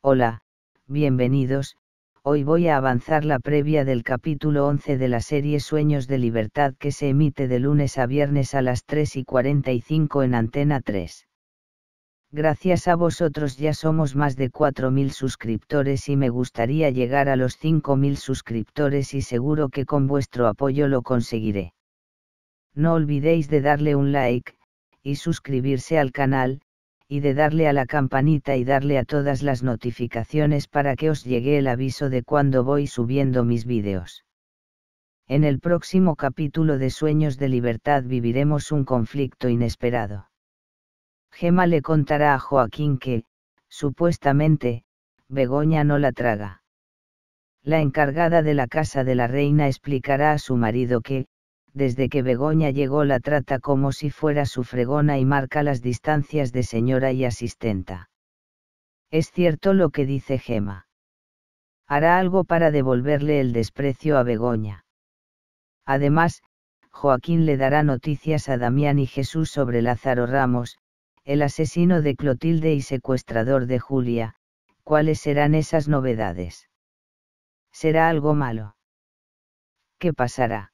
Hola, bienvenidos, hoy voy a avanzar la previa del capítulo 11 de la serie Sueños de Libertad que se emite de lunes a viernes a las 3 y 45 en Antena 3. Gracias a vosotros ya somos más de 4.000 suscriptores y me gustaría llegar a los 5.000 suscriptores y seguro que con vuestro apoyo lo conseguiré. No olvidéis de darle un like, y suscribirse al canal, y de darle a la campanita y darle a todas las notificaciones para que os llegue el aviso de cuando voy subiendo mis vídeos. En el próximo capítulo de Sueños de Libertad viviremos un conflicto inesperado. Gema le contará a Joaquín que, supuestamente, Begoña no la traga. La encargada de la casa de la reina explicará a su marido que, desde que Begoña llegó la trata como si fuera su fregona y marca las distancias de señora y asistenta. Es cierto lo que dice Gema. Hará algo para devolverle el desprecio a Begoña. Además, Joaquín le dará noticias a Damián y Jesús sobre Lázaro Ramos, el asesino de Clotilde y secuestrador de Julia, ¿cuáles serán esas novedades? ¿Será algo malo? ¿Qué pasará?